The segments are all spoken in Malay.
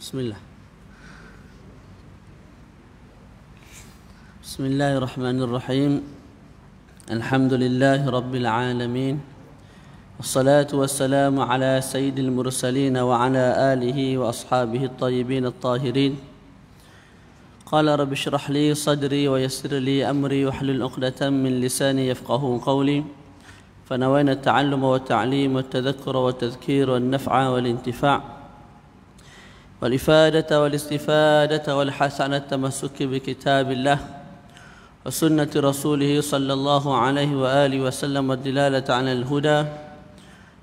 بسم الله بسم الله الرحمن الرحيم الحمد لله رب العالمين والصلاة والسلام على سيد المرسلين وعلى آله وأصحابه الطيبين الطاهرين قال رب اشرح لي صدري ويسر لي أمري واحلل عقدة من لساني يفقه قولي فنوينا التعلم والتعليم والتذكر والتذكير والنفع والانتفاع والإفادة والاستفادة والحسن التمسك بكتاب الله وسنة رسوله صلى الله عليه وآله وسلم والدلالة على الهدى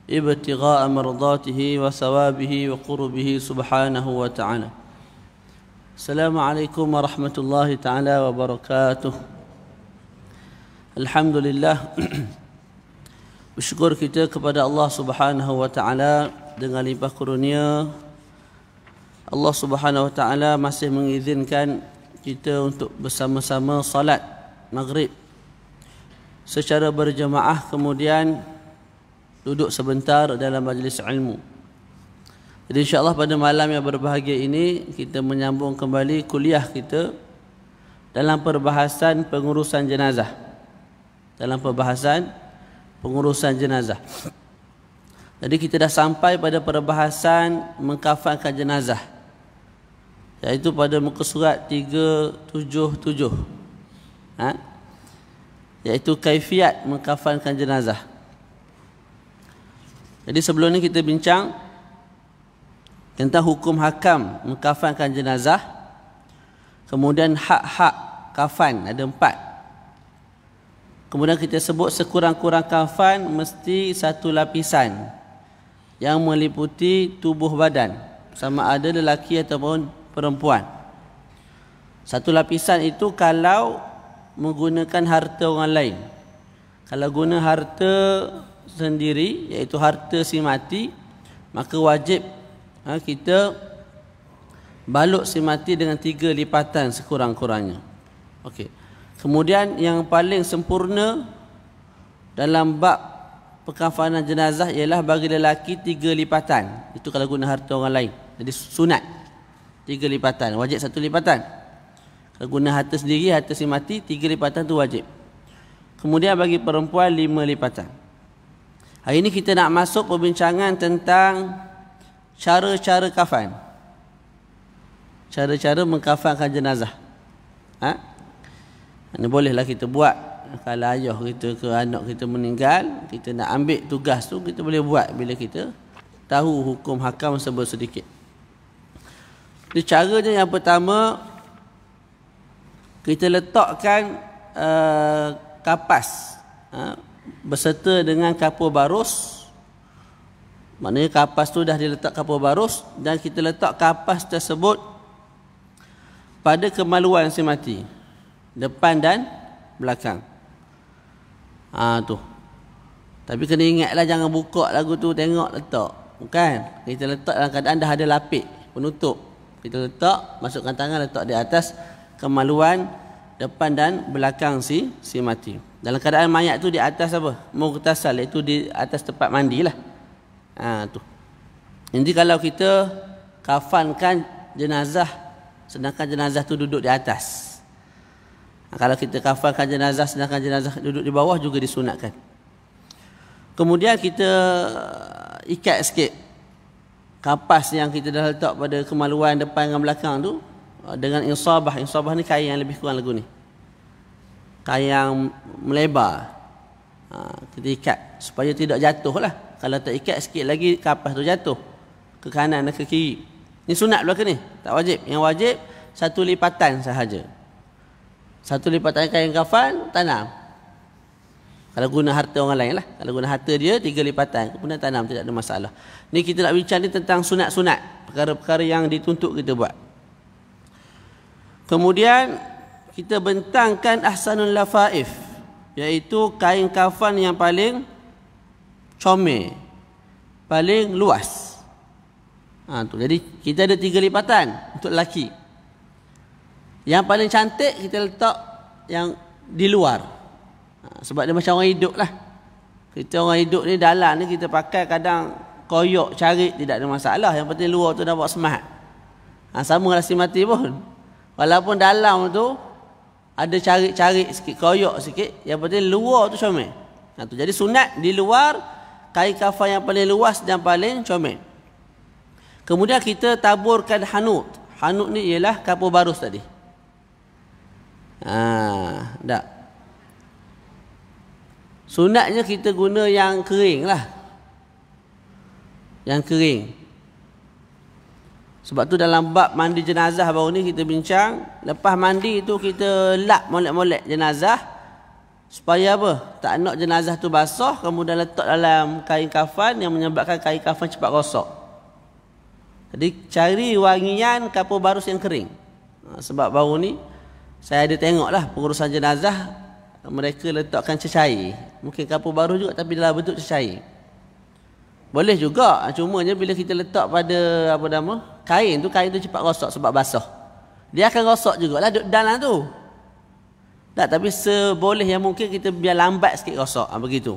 ابتغاء مرضاته وثوابه وقربه سبحانه وتعالى السلام عليكم ورحمة الله تعالى وبركاته الحمد لله بشكر كتاب الله سبحانه وتعالى wa taala dengan limpah Allah Subhanahu Wa Taala masih mengizinkan kita untuk bersama-sama salat maghrib secara berjemaah kemudian duduk sebentar dalam majlis ilmu. Jadi insya-Allah pada malam yang berbahagia ini kita menyambung kembali kuliah kita dalam perbahasan pengurusan jenazah. Dalam perbahasan pengurusan jenazah. Jadi kita dah sampai pada perbahasan mengkafankan jenazah iaitu pada muka surat 377 ha? iaitu kaifiat mengkafankan jenazah jadi sebelum ni kita bincang tentang hukum hakam mengkafankan jenazah kemudian hak-hak kafan ada empat kemudian kita sebut sekurang-kurang kafan mesti satu lapisan yang meliputi tubuh badan sama ada lelaki ataupun perempuan. Satu lapisan itu kalau menggunakan harta orang lain. Kalau guna harta sendiri iaitu harta si mati maka wajib ha, kita balut si mati dengan tiga lipatan sekurang-kurangnya. Okey. Kemudian yang paling sempurna dalam bab pekafanan jenazah ialah bagi lelaki tiga lipatan. Itu kalau guna harta orang lain. Jadi sunat tiga lipatan wajib satu lipatan kalau guna harta sendiri harta si mati tiga lipatan tu wajib kemudian bagi perempuan lima lipatan hari ini kita nak masuk perbincangan tentang cara-cara kafan cara-cara mengkafankan jenazah ha? ini bolehlah kita buat kalau ayah kita ke anak kita meninggal kita nak ambil tugas tu kita boleh buat bila kita tahu hukum hakam sebesar sedikit jadi caranya yang pertama kita letakkan uh, kapas uh, berserta dengan kapur barus. Maknanya kapas tu dah diletak kapur barus dan kita letak kapas tersebut pada kemaluan si mati. Depan dan belakang. Ha tu. Tapi kena ingatlah jangan buka lagu tu tengok letak. Bukan. Kita letak dalam keadaan dah ada lapik penutup kita letak masukkan tangan letak di atas kemaluan depan dan belakang si si mati dalam keadaan mayat tu di atas apa mughtasal itu di atas tempat mandilah ha tu jadi kalau kita kafankan jenazah sedangkan jenazah tu duduk di atas ha, kalau kita kafankan jenazah sedangkan jenazah duduk di bawah juga disunatkan kemudian kita uh, ikat sikit kapas yang kita dah letak pada kemaluan depan dengan belakang tu uh, dengan insabah insabah ni kain yang lebih kurang lagu ni kain yang melebar ha, kita ikat supaya tidak jatuh lah kalau tak ikat sikit lagi kapas tu jatuh ke kanan dan ke kiri ni sunat pula ni tak wajib yang wajib satu lipatan sahaja satu lipatan kain kafan tanam kalau guna harta orang lain lah. Kalau guna harta dia, tiga lipatan. kemudian tanam, tidak ada masalah. Ni kita nak bincang ni tentang sunat-sunat. Perkara-perkara yang dituntut kita buat. Kemudian, kita bentangkan ahsanul lafaif. Iaitu kain kafan yang paling comel. Paling luas. Ha, tu. Jadi, kita ada tiga lipatan untuk lelaki. Yang paling cantik, kita letak yang di luar. Sebab dia macam orang hidup lah. Kita orang hidup ni dalam ni kita pakai kadang koyok cari tidak ada masalah. Yang penting luar tu nampak smart. Ha, sama lah mati pun. Walaupun dalam tu ada cari-cari sikit, koyok sikit. Yang penting luar tu comel. Ha, tu. Jadi sunat di luar kain kafan yang paling luas dan paling comel. Kemudian kita taburkan hanut. Hanut ni ialah kapur barus tadi. Ah, ha, dah. Sunatnya kita guna yang kering lah Yang kering Sebab tu dalam bab mandi jenazah baru ni kita bincang Lepas mandi tu kita lap molek-molek jenazah Supaya apa? Tak nak jenazah tu basah Kemudian letak dalam kain kafan Yang menyebabkan kain kafan cepat rosak Jadi cari wangian kapur barus yang kering ha, Sebab baru ni Saya ada tengok lah pengurusan jenazah mereka letakkan cecair mungkin kapur baru juga tapi dalam bentuk cecair boleh juga cuma ah, cumanya bila kita letak pada apa nama kain tu kain tu cepat rosak sebab basah dia akan rosak jugalah duduk dalam tu tak tapi seboleh yang mungkin kita biar lambat sikit rosak ha, begitu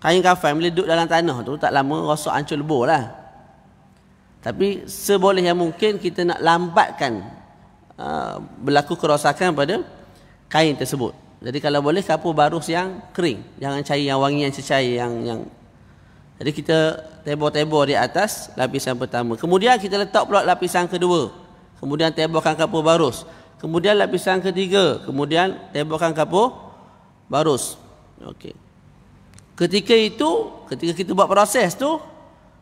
kain kafan bila duduk dalam tanah tu tak lama rosak hancur lebur lah tapi seboleh yang mungkin kita nak lambatkan uh, berlaku kerosakan pada kain tersebut. Jadi kalau boleh sapu barus yang kering. Jangan cair yang wangi yang cecair yang yang. Jadi kita tebo-tebo di atas lapisan pertama. Kemudian kita letak pula lapisan kedua. Kemudian tebokan kapur barus. Kemudian lapisan ketiga. Kemudian tebokan kapur barus. Okey. Ketika itu, ketika kita buat proses tu,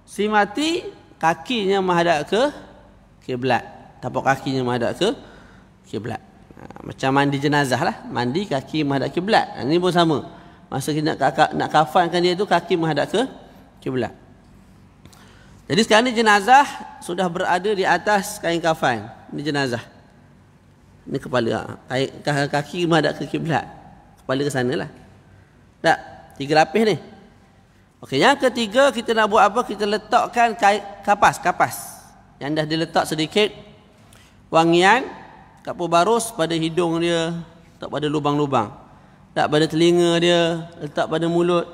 si mati kakinya menghadap ke kiblat. Tapak kakinya menghadap ke kiblat. Ha, macam mandi jenazah lah mandi kaki menghadap kiblat ini ha, pun sama masa kita nak, nak, nak kafankan dia tu kaki menghadap ke kiblat jadi sekarang ni jenazah sudah berada di atas kain kafan ini jenazah ini kepala ha, kaki, kaki menghadap ke kiblat kepala ke sana lah tak tiga lapis ni Okey, yang ketiga kita nak buat apa? Kita letakkan kapas, kapas yang dah diletak sedikit wangian tak barus pada hidung dia, tak pada lubang-lubang. Tak pada telinga dia, letak pada mulut.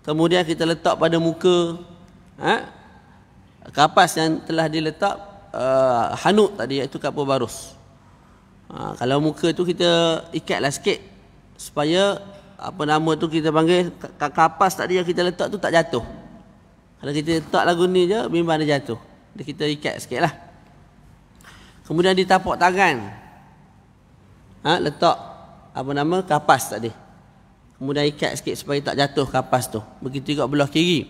Kemudian kita letak pada muka. Ha? Kapas yang telah diletak uh, hanuk tadi iaitu kapur barus. Ha, kalau muka tu kita ikatlah sikit supaya apa nama tu kita panggil kapas tadi yang kita letak tu tak jatuh. Kalau kita letak lagu ni je, bimbang dia jatuh. Jadi kita ikat sikit lah. Kemudian ditapak tangan. Ha, letak apa nama kapas tadi. Kemudian ikat sikit supaya tak jatuh kapas tu. Begitu juga belah kiri.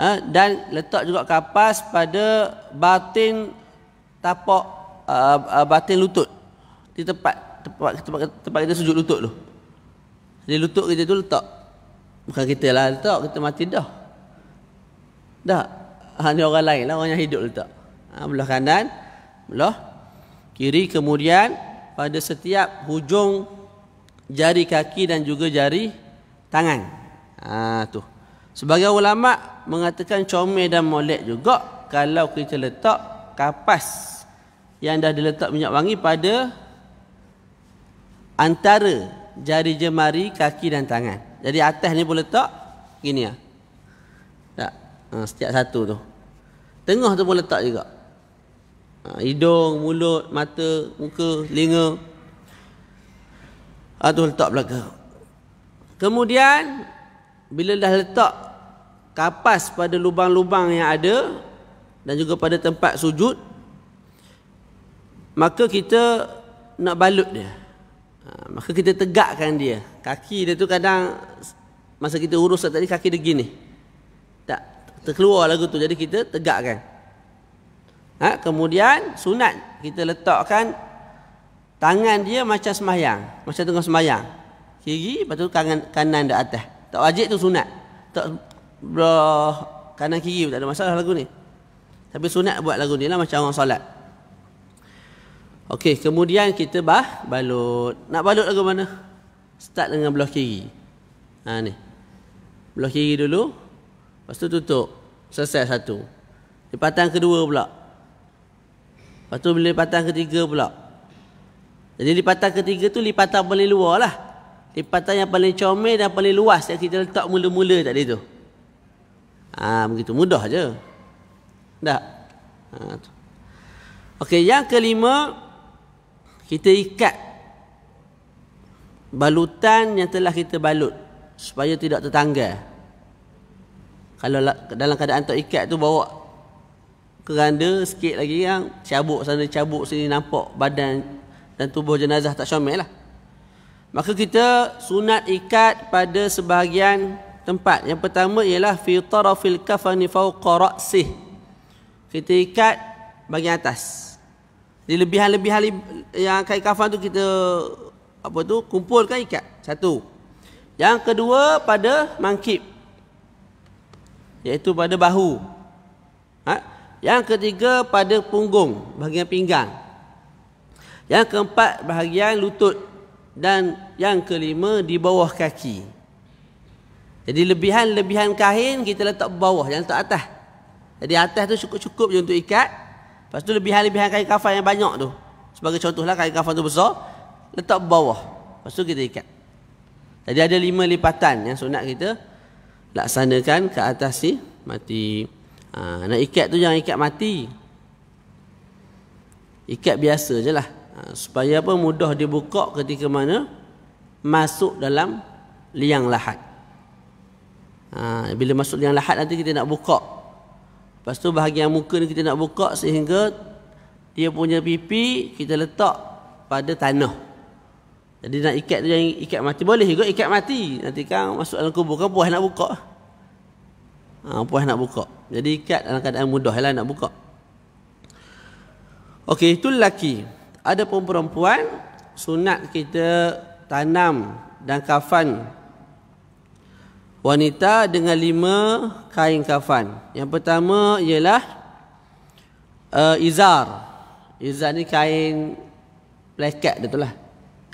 Ha, dan letak juga kapas pada batin tapak uh, batin lutut. Di tempat tempat tempat, tempat kita sujud lutut tu. Di lutut kita tu letak. Bukan kita lah letak, kita mati dah. Dah. Ha, ni orang lain lah, orang yang hidup letak. Ha, belah kanan, belah kiri kemudian pada setiap hujung jari kaki dan juga jari tangan. Ha tu. Sebagai ulama mengatakan comel dan molek juga kalau kita letak kapas yang dah diletak minyak wangi pada antara jari jemari kaki dan tangan. Jadi atas ni boleh letak gini ah. Tak. Ha, setiap satu tu. Tengah tu boleh letak juga. Ha, hidung, mulut, mata, muka, linga. Atau ha, letak belakang. Kemudian, bila dah letak kapas pada lubang-lubang yang ada dan juga pada tempat sujud, maka kita nak balut dia. Ha, maka kita tegakkan dia. Kaki dia tu kadang masa kita urus tadi kaki dia gini. Tak terkeluar lagu tu. Jadi kita tegakkan. Ha, kemudian sunat kita letakkan tangan dia macam semayang. Macam tengah semayang. Kiri, lepas tu kanan, kanan di atas. Tak wajib tu sunat. Tak berah kanan kiri tak ada masalah lagu ni. Tapi sunat buat lagu ni lah macam orang solat. Okey, kemudian kita bah balut. Nak balut lagu mana? Start dengan belah kiri. Ha ni. Belah kiri dulu. Lepas tu tutup. Selesai satu. Lipatan kedua pula. Lepas tu bila lipatan ketiga pula. Jadi lipatan ketiga tu lipatan paling luar lah. Lipatan yang paling comel dan paling luas yang kita letak mula-mula tadi tu. Ha, begitu mudah je. Tak? Ha, tu. yang kelima. Kita ikat. Balutan yang telah kita balut. Supaya tidak tertanggal. Kalau dalam keadaan tak ikat tu bawa keranda sikit lagi yang cabuk sana cabuk sini nampak badan dan tubuh jenazah tak syamil lah. Maka kita sunat ikat pada sebahagian tempat. Yang pertama ialah fi tarafil kafani fawqa ra'sih. Kita ikat bahagian atas. Di lebihan hal yang kain kafan tu kita apa tu kumpulkan ikat. Satu. Yang kedua pada mangkib. Iaitu pada bahu. Yang ketiga pada punggung bahagian pinggang. Yang keempat bahagian lutut dan yang kelima di bawah kaki. Jadi lebihan-lebihan kain kita letak bawah jangan letak atas. Jadi atas tu cukup-cukup je untuk ikat. Lepas tu lebihan-lebihan kain kafan yang banyak tu. Sebagai contohlah kain kafan tu besar letak bawah. Lepas tu kita ikat. Jadi ada lima lipatan yang sunat kita laksanakan ke atas si mati ha, Nak ikat tu jangan ikat mati Ikat biasa je lah ha, Supaya apa mudah dibuka ketika mana Masuk dalam liang lahat ha, Bila masuk liang lahat nanti kita nak buka Lepas tu bahagian muka ni kita nak buka sehingga Dia punya pipi kita letak pada tanah jadi nak ikat tu yang ikat mati Boleh juga ikat mati Nanti kan masuk dalam kubur kan puas nak buka ha, puas nak buka. Jadi ikat dalam keadaan mudah lah nak buka. Okey, itu lelaki. Ada pun perempuan, sunat kita tanam dan kafan wanita dengan lima kain kafan. Yang pertama ialah uh, izar. Izar ni kain plekat dia tu lah.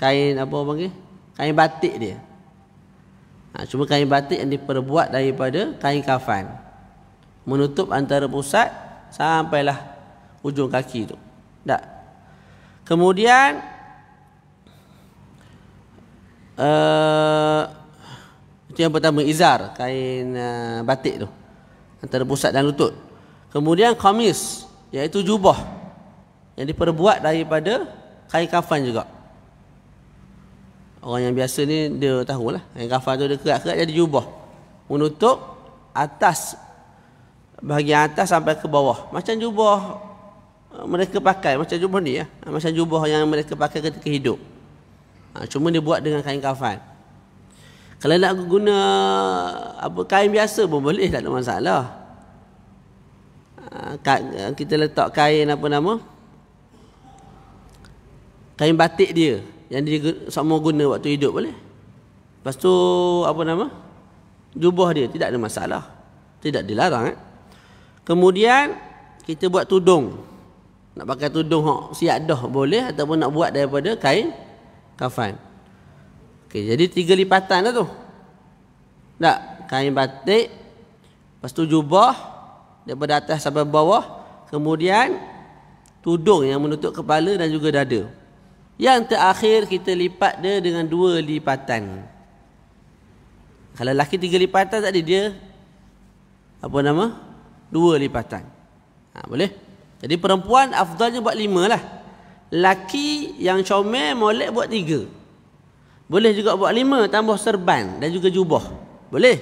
Kain apa panggil? Kain batik dia ha, Cuma kain batik yang diperbuat daripada kain kafan Menutup antara pusat Sampailah ujung kaki tu Tak Kemudian uh, Itu yang pertama Izar Kain uh, batik tu Antara pusat dan lutut Kemudian kamis, Iaitu jubah Yang diperbuat daripada Kain kafan juga Orang yang biasa ni dia tahu lah. Yang kafan tu dia kerat-kerat jadi jubah. Menutup atas. Bahagian atas sampai ke bawah. Macam jubah eh, mereka pakai. Macam jubah ni lah. Ya. Macam jubah yang mereka pakai ketika hidup. Ha, cuma dia buat dengan kain kafan. Kalau nak guna apa kain biasa pun boleh. Tak ada masalah. Ha, kita letak kain apa nama. Kain batik dia. Yang dia sama guna waktu hidup boleh. Lepas tu apa nama? Jubah dia tidak ada masalah. Tidak dilarang eh? Kemudian kita buat tudung. Nak pakai tudung hak siap dah boleh ataupun nak buat daripada kain kafan. Okey, jadi tiga lipatan dah tu. Tak, kain batik Lepas tu jubah Daripada atas sampai bawah Kemudian Tudung yang menutup kepala dan juga dada yang terakhir kita lipat dia dengan dua lipatan. Kalau lelaki tiga lipatan tak ada dia apa nama? Dua lipatan. Ha, boleh? Jadi perempuan afdalnya buat lima lah. Laki yang comel molek buat tiga. Boleh juga buat lima tambah serban dan juga jubah. Boleh?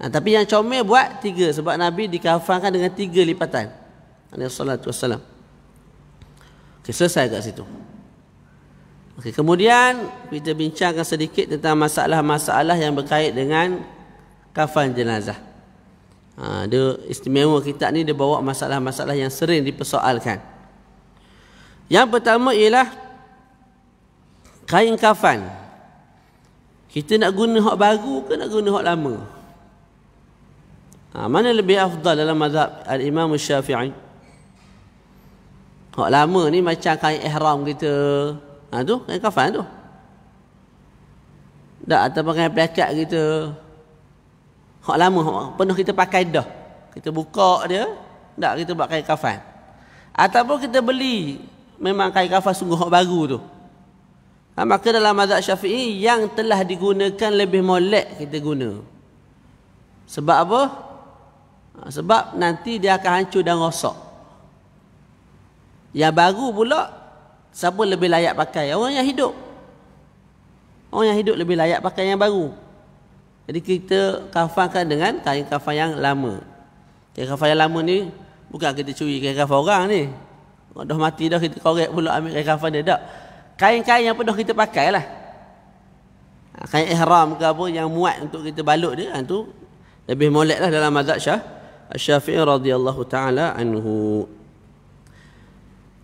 Ha, tapi yang comel buat tiga sebab Nabi dikafankan dengan tiga lipatan. Alayhi salatu Okay, selesai kat situ. Okay, kemudian kita bincangkan sedikit tentang masalah-masalah yang berkait dengan kafan jenazah. Ha, dia istimewa kita ni dia bawa masalah-masalah yang sering dipersoalkan. Yang pertama ialah kain kafan. Kita nak guna hak baru ke nak guna hak lama? Ha, mana lebih afdal dalam mazhab Al-Imam Syafi'i? Hak lama ni macam kain ihram kita. Ha tu, kain kafan tu. Dak atau pakai pelacak kita. Hak lama hak penuh kita pakai dah. Kita buka dia, dak kita buat kain kafan. Ataupun kita beli memang kain kafan sungguh hak baru tu. Ha, maka dalam mazhab syafi'i yang telah digunakan lebih molek kita guna. Sebab apa? Ha, sebab nanti dia akan hancur dan rosak. Yang baru pula siapa lebih layak pakai? Orang yang hidup. Orang yang hidup lebih layak pakai yang baru. Jadi kita kafankan dengan kain kafan yang lama. Kain kafan yang lama ni bukan kita curi kain kafan orang ni. Orang dah mati dah kita korek pula ambil kain kafan dia tak. Kain-kain yang pun pernah kita pakai lah. Ha, kain ihram ke apa yang muat untuk kita balut dia kan tu. Lebih molek lah dalam mazhab syah. Syafi'i radhiyallahu ta'ala anhu.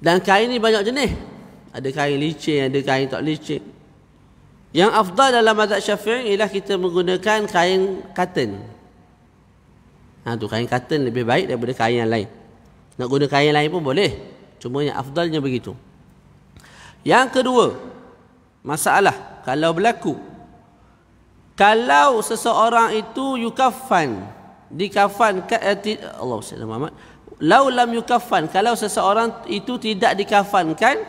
Dan kain ni banyak jenis. Ada kain licin, ada kain tak licin. Yang afdal dalam mazhab Syafi'i ialah kita menggunakan kain katun. Ha tu kain katun lebih baik daripada kain yang lain. Nak guna kain lain pun boleh. Cuma yang afdalnya begitu. Yang kedua, masalah kalau berlaku kalau seseorang itu yukafan dikafan ke Allah Subhanahu Laulam yukafan kalau seseorang itu tidak dikafankan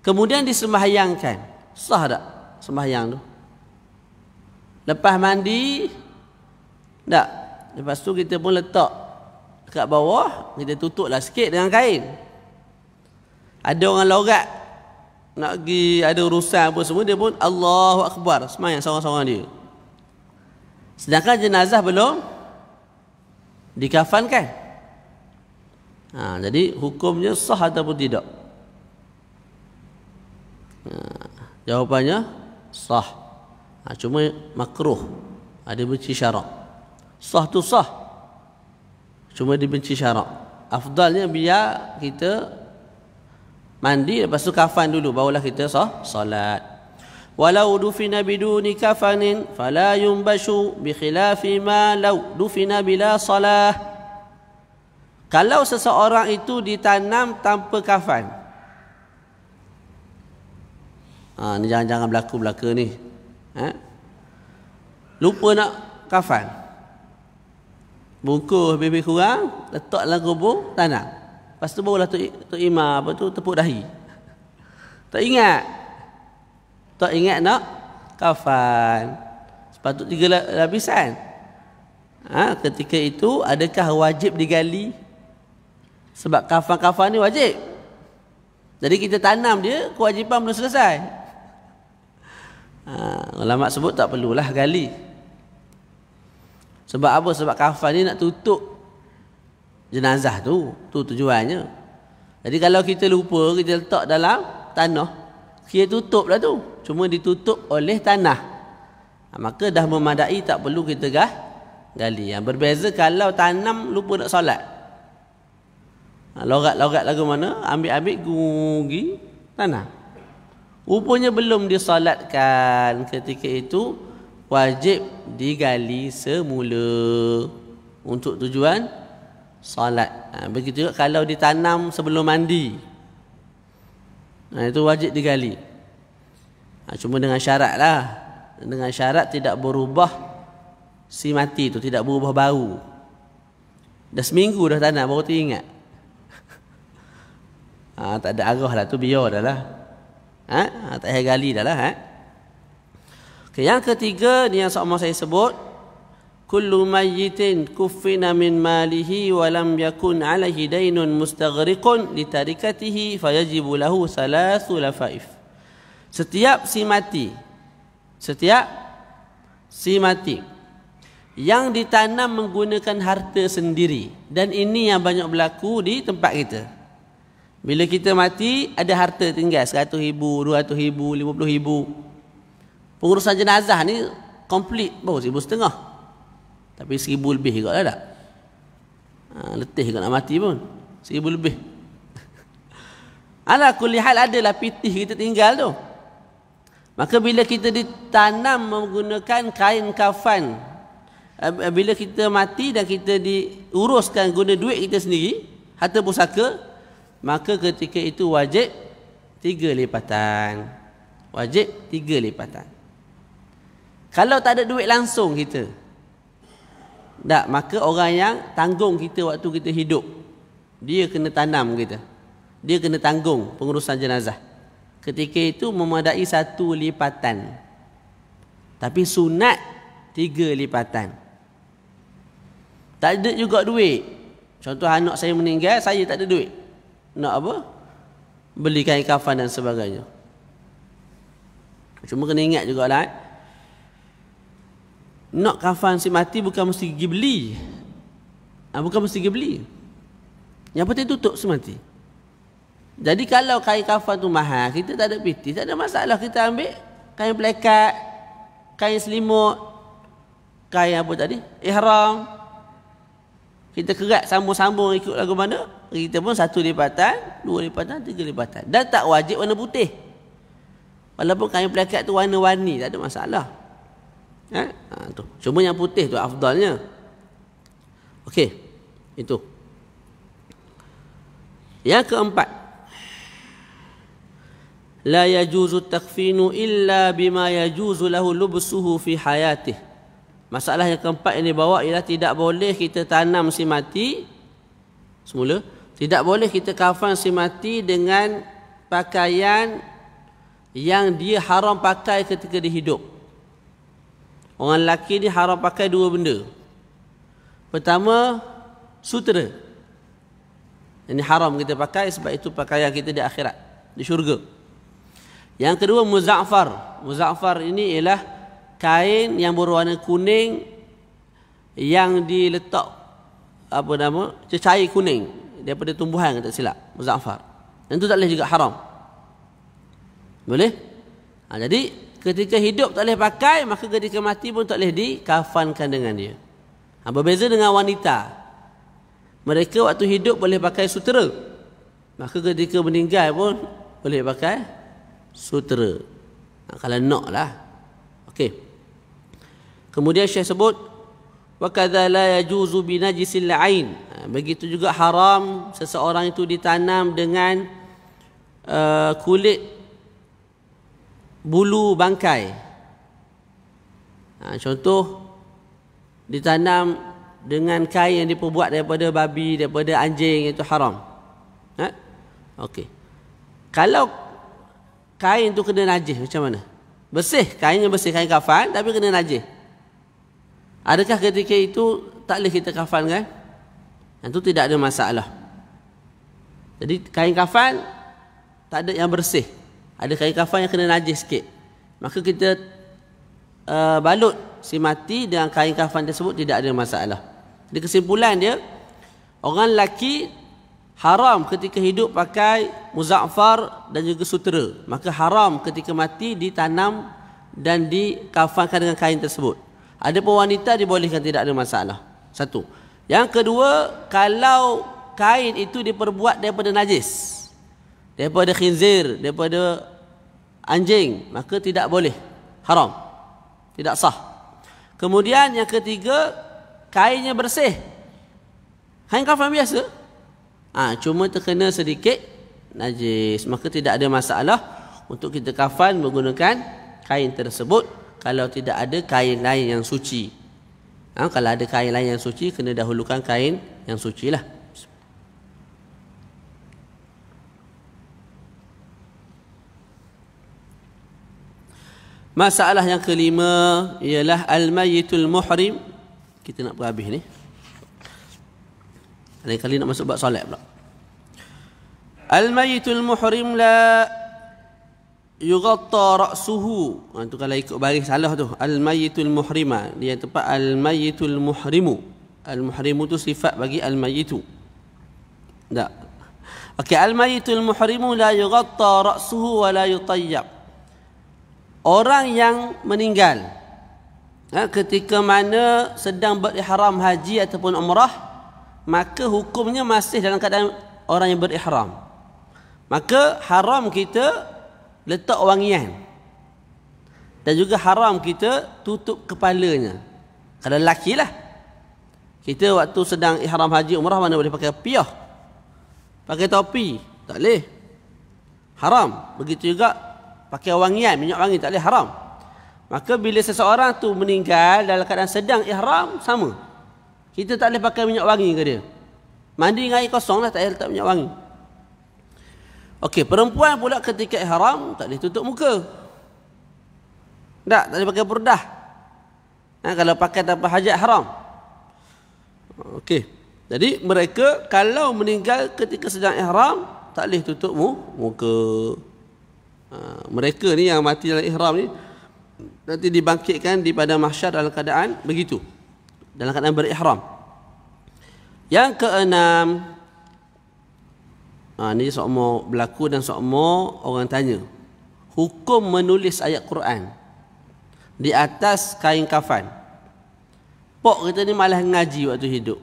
kemudian disembahyangkan sah tak sembahyang tu lepas mandi tak lepas tu kita pun letak kat bawah kita tutuplah sikit dengan kain ada orang logat nak pergi ada urusan apa semua dia pun Allahu Akbar sembahyang seorang-seorang dia sedangkan jenazah belum dikafankan Ha, jadi hukumnya sah ataupun tidak? Ha, jawapannya sah. Ha, cuma makruh. Ada ha, benci syarak. Sah tu sah. Cuma dibenci syarak. Afdalnya biar kita mandi lepas tu kafan dulu barulah kita sah solat. Walau dufina biduni kafanin fala yumbashu bi khilafi ma law dufina bila salah. Kalau seseorang itu ditanam tanpa kafan. Ha, ini jangan-jangan berlaku-berlaku ni. Ha? Lupa nak kafan. Bungkus lebih kurang, letak dalam kubur, tanam. Lepas tu barulah Tok, Tok Imah apa tu, tepuk dahi. Tak ingat. Tak ingat nak kafan. Sepatut tiga lapisan. Ha, ketika itu adakah wajib digali? Sebab kafan-kafan ni wajib. Jadi kita tanam dia, kewajipan belum selesai. Ha, ulama sebut tak perlulah gali. Sebab apa? Sebab kafan ni nak tutup jenazah tu. Tu tujuannya. Jadi kalau kita lupa, kita letak dalam tanah. Kira tutup dah tu. Cuma ditutup oleh tanah. Ha, maka dah memadai tak perlu kita gah gali. Yang berbeza kalau tanam lupa nak solat. Ha, Lorat-lorat lagu mana Ambil-ambil gugi Tanah Rupanya belum disolatkan Ketika itu Wajib digali semula Untuk tujuan Salat ha, Begitu juga kalau ditanam sebelum mandi ha, Itu wajib digali ha, Cuma dengan syarat lah Dengan syarat tidak berubah Si mati tu tidak berubah bau Dah seminggu dah tanam baru teringat Ha, tak ada arah lah tu biar dah lah. Ha? ha? Tak payah gali dah lah. Ha? Okay, yang ketiga ni yang sama saya sebut. Kullu mayyitin kuffina min malihi wa lam yakun alaihi daynun mustaghriqun li tarikatihi fayajibu lahu salasu lafaif. Setiap si mati. Setiap si mati. Yang ditanam menggunakan harta sendiri. Dan ini yang banyak berlaku di tempat kita. Bila kita mati ada harta tinggal 100 ribu, 200 ribu, 50 ribu. Pengurusan jenazah ni komplit baru seribu setengah. Tapi seribu lebih juga lah tak? Ha, letih juga nak mati pun. Seribu lebih. Alah kulihat adalah pitih kita tinggal tu. Maka bila kita ditanam menggunakan kain kafan. Bila kita mati dan kita diuruskan guna duit kita sendiri. Harta pusaka maka ketika itu wajib tiga lipatan wajib tiga lipatan kalau tak ada duit langsung kita tak, maka orang yang tanggung kita waktu kita hidup dia kena tanam kita dia kena tanggung pengurusan jenazah ketika itu memadai satu lipatan tapi sunat tiga lipatan tak ada juga duit contoh anak saya meninggal saya tak ada duit nak apa beli kain kafan dan sebagainya cuma kena ingat juga lah eh? nak kafan si mati bukan mesti pergi beli ha, bukan mesti pergi beli yang penting tutup si mati jadi kalau kain kafan tu mahal kita tak ada piti tak ada masalah kita ambil kain pelekat kain selimut kain apa tadi ihram eh, kita kerat sambung-sambung ikut lagu mana kita pun satu lipatan dua lipatan tiga lipatan dan tak wajib warna putih walaupun kain pelakat tu warna-warni tak ada masalah eh? ha, tu. cuma yang putih tu afdalnya Okey, itu yang keempat la yajuzu takfinu illa bima yajuzu lahu lubsuhu fi hayatihi Masalah yang keempat yang dibawa ialah tidak boleh kita tanam si mati semula. Tidak boleh kita kafan si mati dengan pakaian yang dia haram pakai ketika dia hidup. Orang lelaki ni haram pakai dua benda. Pertama, sutera. Ini haram kita pakai sebab itu pakaian kita di akhirat, di syurga. Yang kedua, muza'far. Muza'far ini ialah kain yang berwarna kuning yang diletak apa nama cecair kuning daripada tumbuhan kata silap muzaffar dan itu tak boleh juga haram boleh ha, jadi ketika hidup tak boleh pakai maka ketika mati pun tak boleh dikafankan dengan dia ha, berbeza dengan wanita mereka waktu hidup boleh pakai sutera maka ketika meninggal pun boleh pakai sutera ha, kalau nak lah okay Kemudian Syekh sebut wakadha la yajuzu binajisil ain. Ha, begitu juga haram seseorang itu ditanam dengan uh, kulit bulu bangkai. Ha, contoh ditanam dengan kain yang diperbuat daripada babi, daripada anjing itu haram. Ha? Okey. Kalau kain itu kena najis macam mana? Bersih, kainnya bersih, kain kafan tapi kena najis. Adakah ketika itu tak boleh kita kafankan? Itu tidak ada masalah. Jadi kain kafan tak ada yang bersih. Ada kain kafan yang kena najis sikit. Maka kita uh, balut si mati dengan kain kafan tersebut tidak ada masalah. Jadi kesimpulan dia, orang lelaki haram ketika hidup pakai muza'far dan juga sutera. Maka haram ketika mati ditanam dan dikafankan dengan kain tersebut. Ada pun wanita dibolehkan tidak ada masalah. Satu. Yang kedua, kalau kain itu diperbuat daripada najis. Daripada khinzir, daripada anjing. Maka tidak boleh. Haram. Tidak sah. Kemudian yang ketiga, kainnya bersih. Kain kafan biasa. Ha, cuma terkena sedikit najis. Maka tidak ada masalah untuk kita kafan menggunakan kain tersebut kalau tidak ada kain lain yang suci. Ha, kalau ada kain lain yang suci, kena dahulukan kain yang suci lah. Masalah yang kelima ialah al-mayyitul muhrim. Kita nak berhabis ni. Ada kali nak masuk buat solat pula. Al-mayyitul muhrim la yughatta ra'suhu. Ha, itu kalau ikut baris salah tu. Al-mayyitul muhrima. Dia tepat al-mayyitul muhrimu. Al-muhrimu tu sifat bagi al-mayyitu. Tak. Okey, al-mayyitul muhrimu la yughatta ra'suhu wa la yutayyab. Orang yang meninggal ha, ketika mana sedang berihram haji ataupun umrah, maka hukumnya masih dalam keadaan orang yang berihram. Maka haram kita letak wangian dan juga haram kita tutup kepalanya kalau lelaki lah kita waktu sedang ihram haji umrah mana boleh pakai piah pakai topi tak boleh haram begitu juga pakai wangian minyak wangi tak boleh haram maka bila seseorang tu meninggal dalam keadaan sedang ihram sama kita tak boleh pakai minyak wangi ke dia mandi dengan air kosong lah tak boleh letak minyak wangi Okey, perempuan pula ketika ihram tak boleh tutup muka. Tak, tak boleh pakai burdah. Ha, kalau pakai tanpa hajat haram. Okey. Jadi mereka kalau meninggal ketika sedang ihram tak boleh tutup muka. Ha, mereka ni yang mati dalam ihram ni nanti dibangkitkan di pada mahsyar dalam keadaan begitu. Dalam keadaan berihram. Yang keenam, Ha, ini sokmo berlaku dan sokmo orang tanya. Hukum menulis ayat Quran di atas kain kafan. Pok kita ni malah ngaji waktu hidup.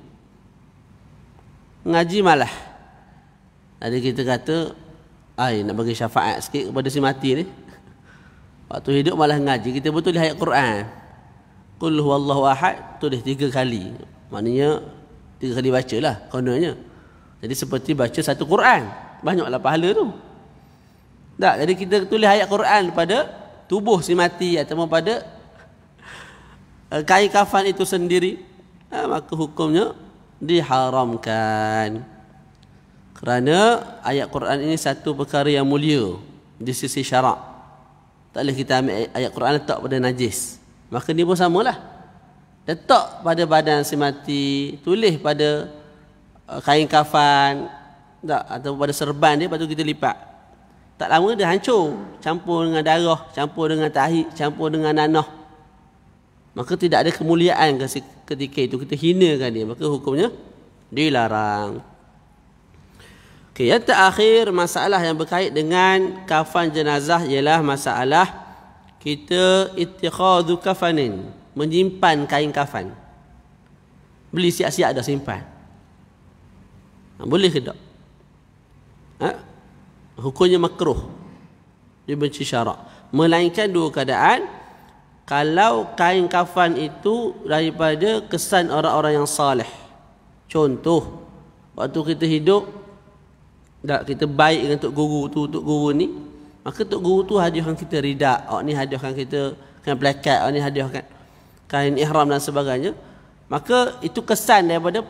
Ngaji malah. Jadi kita kata, ai nak bagi syafaat sikit kepada si mati ni. Waktu hidup malah ngaji, kita betul ayat Quran. Qul huwallahu ahad tulis tiga kali. Maknanya tiga kali bacalah kononnya. Jadi seperti baca satu Quran. Banyaklah pahala tu. Tak, jadi kita tulis ayat Quran pada tubuh si mati atau pada eh, kain kafan itu sendiri. Ha, maka hukumnya diharamkan. Kerana ayat Quran ini satu perkara yang mulia di sisi syarak. Tak boleh kita ambil ayat Quran letak pada najis. Maka ni pun samalah. Letak pada badan si mati, tulis pada Eh, kain kafan tak atau pada serban dia patut kita lipat. Tak lama dia hancur, campur dengan darah, campur dengan tahi, campur dengan nanah. Maka tidak ada kemuliaan ketika itu kita hinakan dia, maka hukumnya dilarang. Okey, yang terakhir masalah yang berkait dengan kafan jenazah ialah masalah kita ittikhadhu kafanin, menyimpan kain kafan. Beli siap-siap dah simpan ha, boleh ke ha? hukumnya makruh dia benci syarak melainkan dua keadaan kalau kain kafan itu daripada kesan orang-orang yang salih contoh waktu kita hidup dak kita baik dengan tok guru tu tok guru ni maka tok guru tu hadiahkan kita ridha Oh ni hadiahkan kita kan plakat awak ni hadiahkan kain ihram dan sebagainya maka itu kesan daripada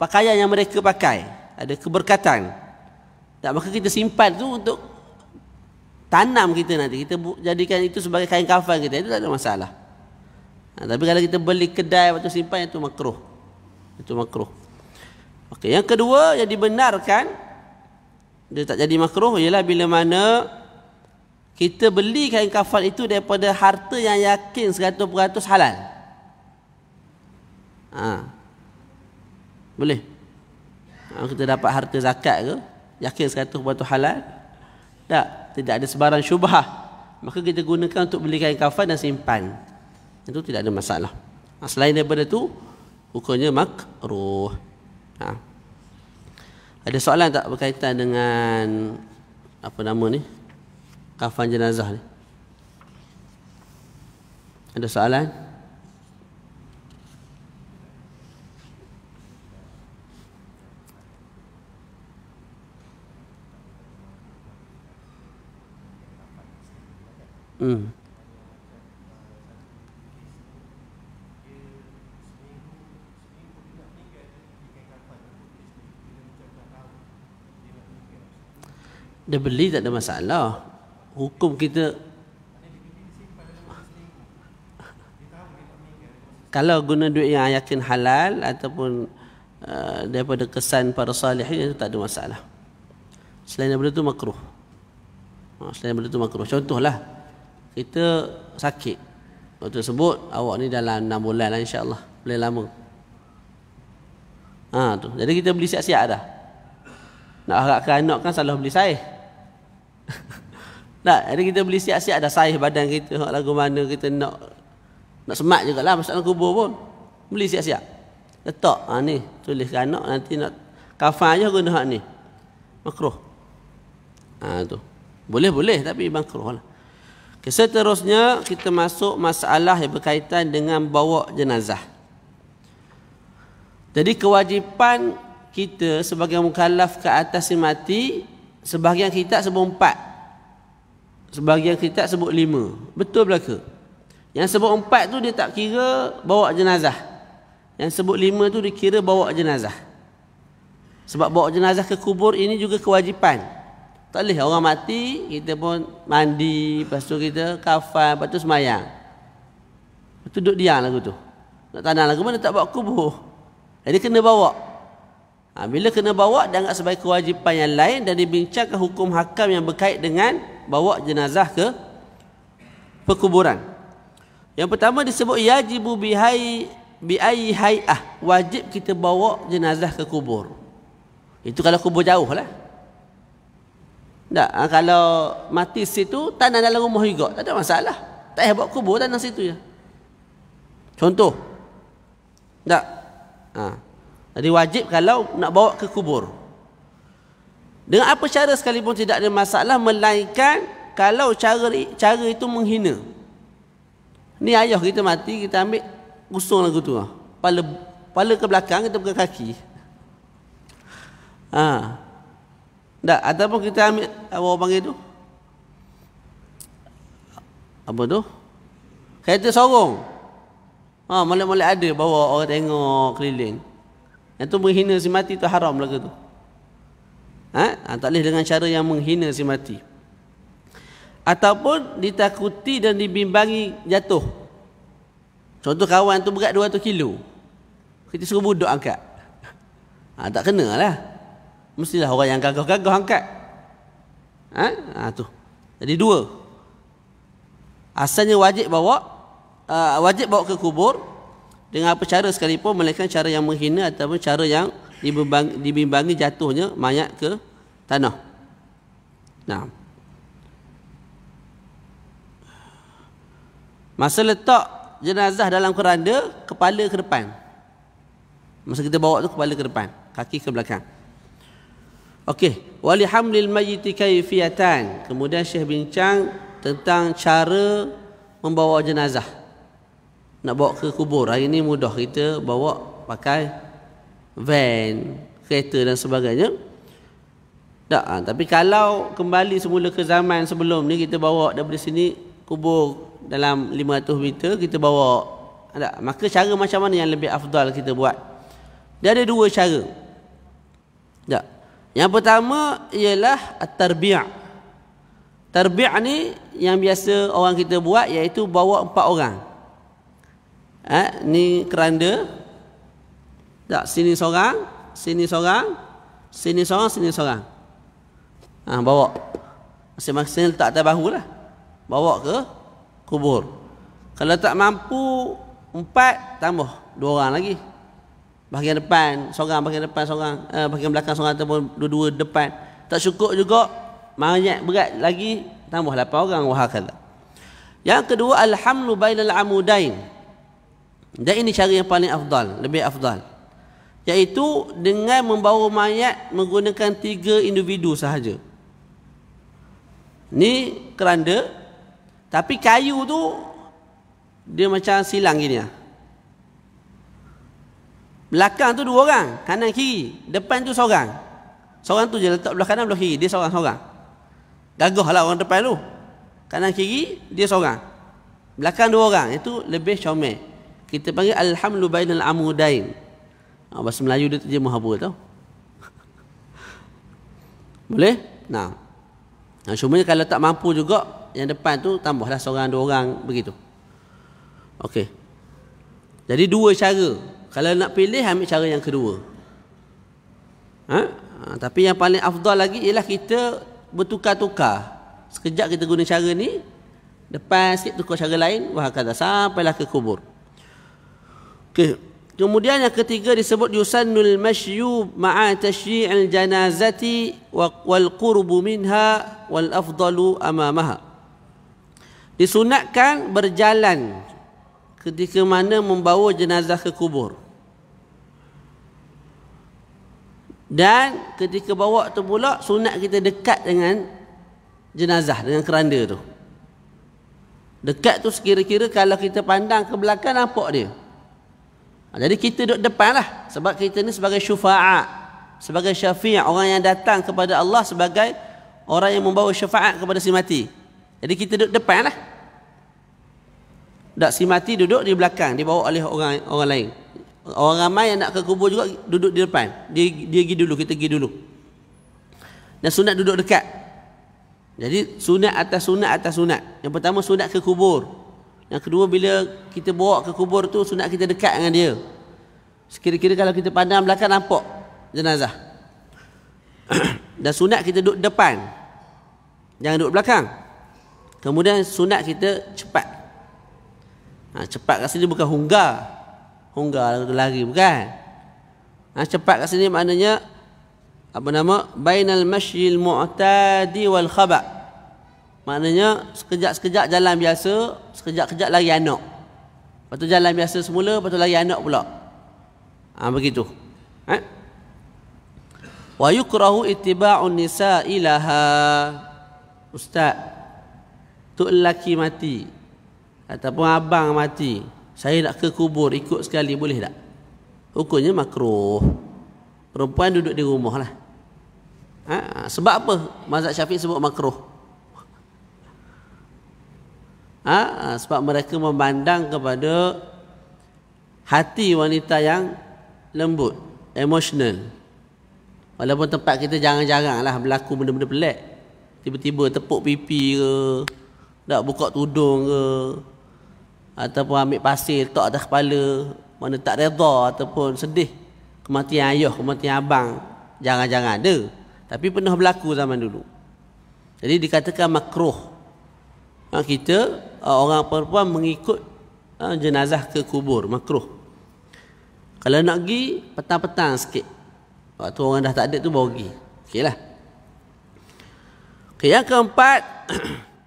pakaian yang mereka pakai ada keberkatan tak maka kita simpan tu untuk tanam kita nanti kita jadikan itu sebagai kain kafan kita itu tak ada masalah ha, tapi kalau kita beli kedai atau simpan itu makruh itu makruh okey yang kedua yang dibenarkan dia tak jadi makruh ialah bila mana kita beli kain kafan itu daripada harta yang yakin 100% halal ha. Boleh? Ha, kita dapat harta zakat ke? Yakin tu halal? Tak. Tidak ada sebarang syubah. Maka kita gunakan untuk beli kain kafan dan simpan. Itu tidak ada masalah. Ha, selain daripada itu, hukumnya makruh. Ha. Ada soalan tak berkaitan dengan apa nama ni? Kafan jenazah ni. Ada soalan? Hmm. Dia beli tak ada masalah. Hukum kita Kalau guna duit yang yakin halal ataupun uh, daripada kesan para salih itu tak ada masalah. Selain daripada itu makruh. Ha, selain daripada itu makruh. Contohlah. Contohlah kita sakit. Waktu sebut awak ni dalam 6 bulan lah insya boleh lama. Ha tu. Jadi kita beli siap-siap dah. Nak harapkan anak kan salah beli saiz. Nah, jadi kita beli siap-siap dah saiz badan kita, lagu mana kita nak nak semak semat jugaklah masalah kubur pun. Beli siap-siap. Letak ha ni, tulis anak nanti nak kafan aja guna hak ni. Makruh. Ha tu. Boleh boleh tapi makruh lah. Okay, seterusnya kita masuk masalah yang berkaitan dengan bawa jenazah. Jadi kewajipan kita sebagai mukallaf ke atas si mati sebahagian kita sebut empat. Sebahagian kita sebut lima. Betul belaka? Yang sebut empat tu dia tak kira bawa jenazah. Yang sebut lima tu dikira bawa jenazah. Sebab bawa jenazah ke kubur ini juga Kewajipan. Tak boleh orang mati Kita pun mandi Lepas tu kita kafan Lepas tu semayang Lepas tu duduk diam lagu tu Nak tanah lagu mana tak buat kubur Jadi kena bawa ha, Bila kena bawa Dan tak sebagai kewajipan yang lain Dan dibincangkan hukum hakam yang berkait dengan Bawa jenazah ke Perkuburan Yang pertama disebut Yajibu bihai Biayi hai'ah Wajib kita bawa jenazah ke kubur Itu kalau kubur jauh lah tak, ah, kalau mati situ, tanah dalam rumah juga. Tak ada masalah. Tak payah buat kubur tanah situ ya. Contoh. Tak. Ha. Jadi wajib kalau nak bawa ke kubur. Dengan apa cara sekalipun tidak ada masalah, melainkan kalau cara cara itu menghina. Ni ayah kita mati, kita ambil gusung lagu tu. Lah. Pala, pala ke belakang, kita buka kaki. Haa. Ah. Tak, ataupun kita ambil apa orang panggil tu? Apa tu? Kereta sorong. Ha, malam-malam ada bawa orang tengok keliling. Yang tu menghina si mati tu haram belaka tu. Ha? ha? Tak boleh dengan cara yang menghina si mati. Ataupun ditakuti dan dibimbangi jatuh. Contoh kawan tu berat 200 kilo. Kita suruh budak angkat. Ha, tak kena lah mestilah orang yang gagah-gagah angkat. Ha? ha tu. Jadi dua. Asalnya wajib bawa uh, wajib bawa ke kubur dengan apa cara sekalipun melainkan cara yang menghina ataupun cara yang dibimbangi, dibimbangi jatuhnya mayat ke tanah. Nah. Masa letak jenazah dalam keranda, kepala ke depan. Masa kita bawa tu kepala ke depan, kaki ke belakang. Okey, wali hamlil mayyit kayfiyatan. Kemudian Syekh bincang tentang cara membawa jenazah. Nak bawa ke kubur. Hari ini mudah kita bawa pakai van, kereta dan sebagainya. Tak, ah, tapi kalau kembali semula ke zaman sebelum ni kita bawa dari sini kubur dalam 500 meter kita bawa tak, maka cara macam mana yang lebih afdal kita buat dia ada dua cara tak, yang pertama ialah at-tarbi'. ni yang biasa orang kita buat iaitu bawa empat orang. Ha, ni keranda. Tak, sini seorang, sini seorang, sini seorang, sini seorang. Ha, bawa. Masing-masing letak atas bahu lah. Bawa ke kubur. Kalau tak mampu, empat tambah dua orang lagi bahagian depan seorang bahagian depan seorang eh, bahagian belakang seorang ataupun dua-dua depan tak cukup juga banyak berat lagi tambah 8 orang wahakala yang kedua alhamlu bainal amudain dan ini cara yang paling afdal lebih afdal iaitu dengan membawa mayat menggunakan tiga individu sahaja ni keranda tapi kayu tu dia macam silang gini lah Belakang tu dua orang, kanan kiri, depan tu seorang. Seorang tu je letak belah kanan belah kiri, dia seorang-seorang. lah orang depan tu. Kanan kiri dia seorang. Belakang dua orang, itu lebih comel. Kita panggil alhamdu bainal amudain. Oh, bahasa Melayu dia terjemah apa tau. Boleh? Nah. Nah, cuma kalau tak mampu juga yang depan tu tambahlah seorang dua orang begitu. Okey. Jadi dua cara kalau nak pilih ambil cara yang kedua. Ha? ha tapi yang paling afdal lagi ialah kita bertukar-tukar. Sekejap kita guna cara ni, depan sikit tukar cara lain, wah kata sampailah ke kubur. Okey. Kemudian yang ketiga disebut yusannul masyyu ma'a tashyi'il janazati wal qurbu minha wal afdalu amamaha. Disunatkan berjalan ketika mana membawa jenazah ke kubur. Dan ketika bawa tu pula sunat kita dekat dengan jenazah dengan keranda tu. Dekat tu sekira-kira kalau kita pandang ke belakang nampak dia. Ha, jadi kita duduk depan lah Sebab kita ni sebagai syufa'at Sebagai syafi'at Orang yang datang kepada Allah sebagai Orang yang membawa syafa'at kepada si mati Jadi kita duduk depan lah Tak si mati duduk di belakang Dibawa oleh orang orang lain Orang ramai yang nak ke kubur juga duduk di depan. Dia dia pergi dulu, kita pergi dulu. Dan sunat duduk dekat. Jadi sunat atas sunat atas sunat. Yang pertama sunat ke kubur. Yang kedua bila kita bawa ke kubur tu sunat kita dekat dengan dia. Sekiranya kalau kita pandang belakang nampak jenazah. Dan sunat kita duduk depan. Jangan duduk belakang. Kemudian sunat kita cepat. Ha, cepat kat sini bukan hunggar. Hongga lari bukan ha, Cepat kat sini maknanya Apa nama Bainal masyil mu'tadi wal khabak Maknanya sekejap-sekejap jalan biasa Sekejap-kejap lari anak Lepas tu jalan biasa semula Lepas tu lari anak pula ha, Begitu ha? Wa yukrahu itiba'un nisa ilaha Ustaz Tok lelaki mati Ataupun abang mati saya nak ke kubur ikut sekali boleh tak? Hukumnya makruh. Perempuan duduk di rumah lah. Ha? Sebab apa mazhab syafiq sebut makruh? Ha? Sebab mereka memandang kepada hati wanita yang lembut, emotional. Walaupun tempat kita jarang-jarang lah berlaku benda-benda pelik. Tiba-tiba tepuk pipi ke, nak buka tudung ke, ataupun ambil pasir tak atas kepala mana tak redha ataupun sedih kematian ayah kematian abang jangan-jangan ada tapi pernah berlaku zaman dulu jadi dikatakan makruh ha, kita ha, orang perempuan mengikut ha, jenazah ke kubur makruh kalau nak pergi petang-petang sikit waktu orang dah tak ada tu baru pergi okeylah yang keempat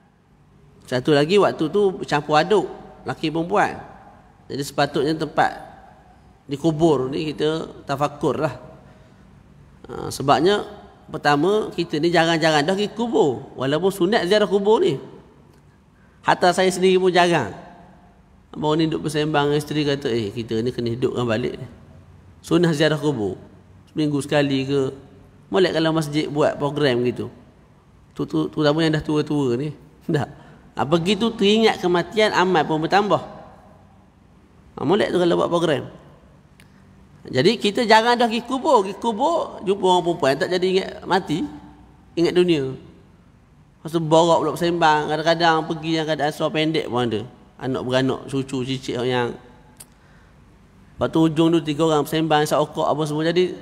satu lagi waktu tu campur aduk laki perempuan jadi sepatutnya tempat dikubur ni kita tafakur lah ha, sebabnya pertama kita ni jangan-jangan dah pergi kubur walaupun sunat ziarah kubur ni hatta saya sendiri pun jangan. baru ni duduk bersembang dengan isteri kata eh kita ni kena hidupkan balik ni sunat ziarah kubur seminggu sekali ke boleh kalau masjid buat program gitu tu tu tu yang dah tua-tua ni dah. Ah, begitu teringat kematian amal pun bertambah. Ah, molek tu kalau buat program. Jadi kita jangan dah pergi kubur. Pergi kubur, jumpa orang perempuan. Tak jadi ingat mati. Ingat dunia. Lepas tu borok pula bersembang. Kadang-kadang pergi yang keadaan suar pendek pun ada. Anak beranak, cucu, cicit yang... Lepas tu ujung tu tiga orang bersembang, sokok apa semua. Jadi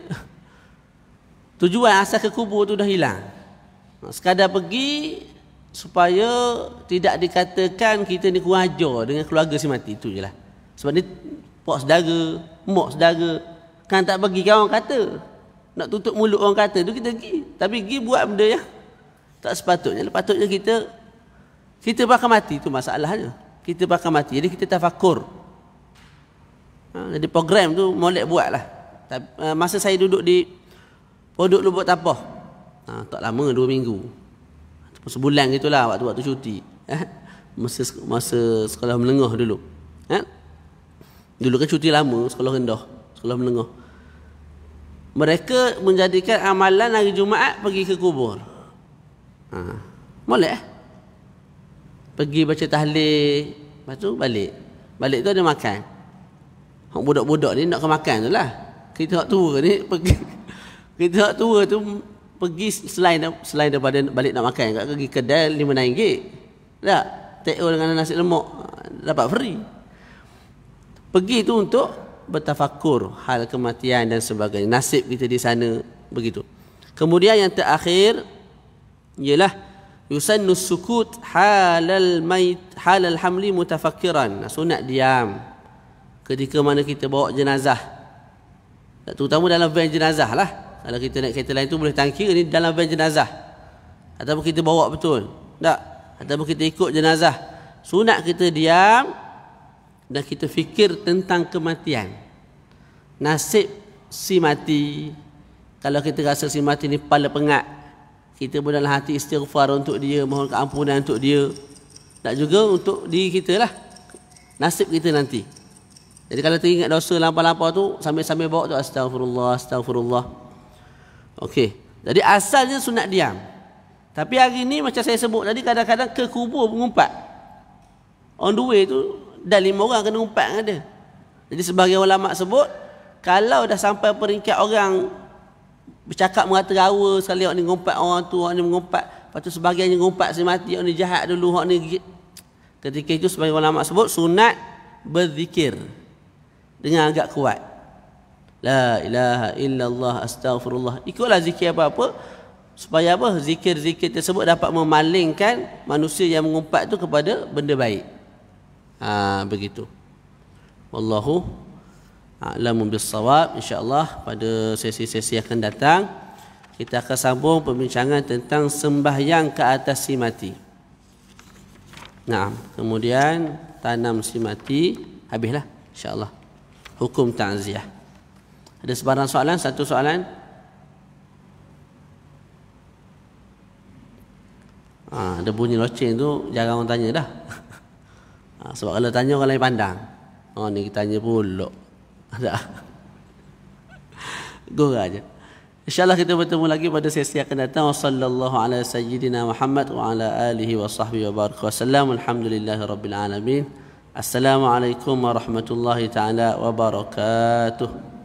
tujuan asal ke kubur tu dah hilang. Sekadar pergi, supaya tidak dikatakan kita ni kewajar dengan keluarga si mati itu je lah sebab ni pak saudara, mak saudara kan tak bagi kau orang kata nak tutup mulut orang kata tu kita pergi tapi pergi buat benda yang tak sepatutnya lah, patutnya kita kita bakal mati itu masalahnya kita bakal mati jadi kita tafakur ha, jadi program tu molek buatlah. lah eh, masa saya duduk di Pondok Lubuk Tapah ha, tak lama dua minggu sebulan gitulah waktu-waktu cuti eh masa masa sekolah menengah dulu eh dulu kan cuti lama sekolah rendah sekolah menengah mereka menjadikan amalan hari Jumaat pergi ke kubur ha. boleh pergi baca tahlil lepas tu balik balik tu ada makan budak-budak ni nak ke makan tu lah kita tua ni pergi kita tua tu pergi selain selain daripada balik nak makan kat pergi kedai RM5. Tak? Teo dengan nasi lemak dapat free. Pergi tu untuk bertafakur hal kematian dan sebagainya. Nasib kita di sana begitu. Kemudian yang terakhir ialah yusannu sukut halal mait halal hamli mutafakkiran. Sunat diam ketika mana kita bawa jenazah. Terutama dalam van jenazah lah. Kalau kita naik kereta lain tu boleh tangki ni dalam van jenazah. Ataupun kita bawa betul. Tak. Ataupun kita ikut jenazah. Sunat kita diam dan kita fikir tentang kematian. Nasib si mati. Kalau kita rasa si mati ni pala pengat. Kita pun dalam hati istighfar untuk dia. Mohon keampunan untuk dia. Tak juga untuk diri kita lah. Nasib kita nanti. Jadi kalau teringat dosa lampau-lampau tu. Sambil-sambil bawa tu. Astagfirullah. Astagfirullah. Okey. Jadi asalnya sunat diam. Tapi hari ni macam saya sebut tadi kadang-kadang ke kubur mengumpat. On the way tu dah lima orang kena umpat dengan dia. Jadi sebagai ulama sebut kalau dah sampai peringkat orang bercakap mengata rawa sekali orang ni mengumpat orang tu, orang ni mengumpat. Lepas tu sebagainya mengumpat sampai mati, orang ni jahat dulu, orang ni gigit. Ketika itu sebagai ulama sebut sunat berzikir dengan agak kuat. La ilaha illallah astaghfirullah Ikutlah zikir apa-apa Supaya apa? Zikir-zikir tersebut dapat memalingkan Manusia yang mengumpat itu kepada benda baik Haa begitu Wallahu A'lamu bisawab InsyaAllah pada sesi-sesi akan datang Kita akan sambung perbincangan tentang Sembahyang ke atas si mati Nah, kemudian tanam si mati Habislah insyaAllah Hukum ta'ziah ta ada sebarang soalan? Satu soalan? Ha, ada bunyi loceng tu, jarang orang tanya dah. Ha, sebab kalau tanya orang lain pandang. Oh ni kita tanya pulak. Tak? Gora je. InsyaAllah kita bertemu lagi pada sesi akan datang. Wa sallallahu ala sayyidina Muhammad wa ala alihi wa sahbihi wa barakatuh. Assalamualaikum warahmatullahi wabarakatuh. Assalamualaikum warahmatullahi ta'ala wabarakatuh.